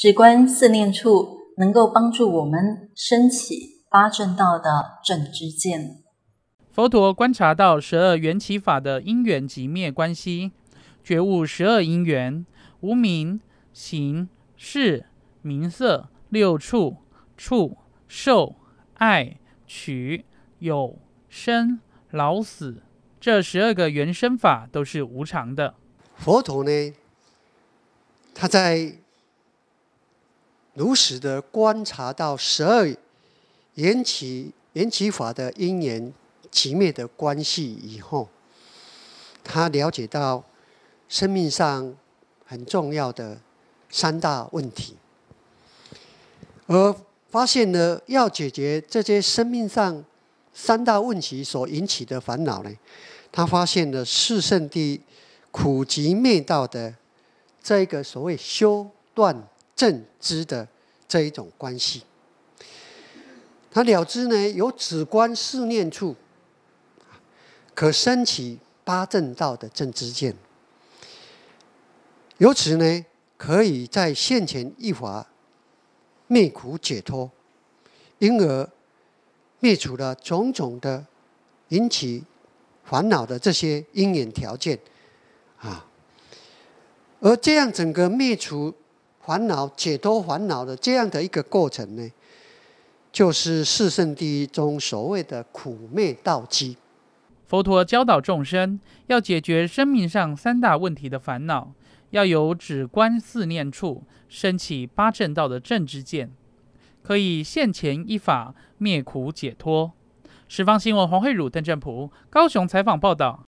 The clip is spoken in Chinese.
只观四念处能够帮助我们升起八正道的正知见。佛陀观察到十二缘起法的因缘及灭关系，觉悟十二因缘：无明、行、识、名色、六处、处、受、爱、取、有、生、老死。这十二个缘生法都是无常的。佛陀呢，他在。如实的观察到十二缘起缘起法的因缘及灭的关系以后，他了解到生命上很重要的三大问题，而发现呢，要解决这些生命上三大问题所引起的烦恼呢，他发现了四圣地苦集灭道的这一个所谓修断。正知的这一种关系，他了知呢，有止观四念处，可升起八正道的正知见，由此呢，可以在线前一法灭苦解脱，因而灭除了种种的引起烦恼的这些因缘条件啊，而这样整个灭除。烦恼解脱烦恼的这样的一个过程呢，就是四圣地中所谓的苦灭道支。佛陀教导众生，要解决生命上三大问题的烦恼，要有止观四念处，升起八正道的正知见，可以现前依法灭苦解脱。十方新闻，黄慧汝、邓振普，高雄采访报道。